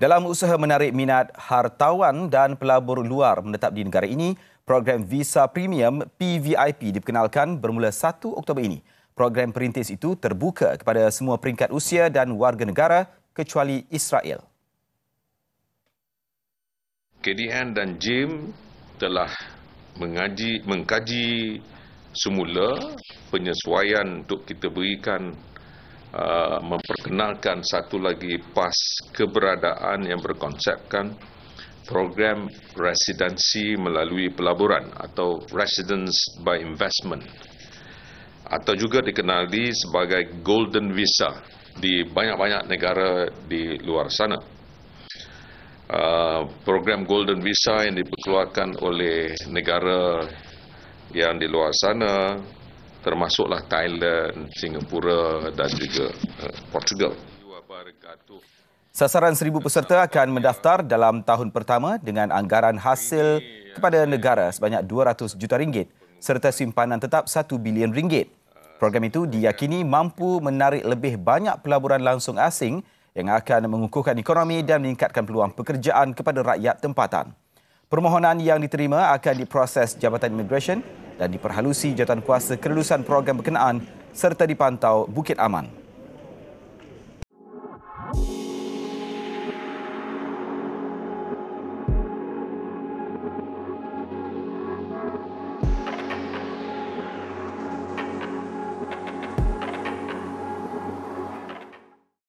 Dalam usaha menarik minat hartawan dan pelabur luar menetap di negara ini, program visa premium PVIP diperkenalkan bermula 1 Oktober ini. Program perintis itu terbuka kepada semua peringkat usia dan warga negara kecuali Israel. KDN dan Jim telah mengaji, mengkaji semula penyesuaian untuk kita berikan Uh, memperkenalkan satu lagi PAS keberadaan yang berkonsepkan program residensi melalui pelaburan atau residence by investment atau juga dikenali sebagai golden visa di banyak-banyak negara di luar sana. Uh, program Golden Visa yang dikeluarkan oleh negara yang di luar sana termasuklah Thailand, Singapura dan juga eh, Portugal. Sasaran 1,000 peserta akan mendaftar dalam tahun pertama dengan anggaran hasil kepada negara sebanyak 200 juta ringgit serta simpanan tetap 1 bilion ringgit. Program itu diyakini mampu menarik lebih banyak pelaburan langsung asing yang akan mengukuhkan ekonomi dan meningkatkan peluang pekerjaan kepada rakyat tempatan. Permohonan yang diterima akan diproses Jabatan Immigration dan diperhalusi jawatan kuasa kelulusan program berkenaan serta dipantau Bukit Aman.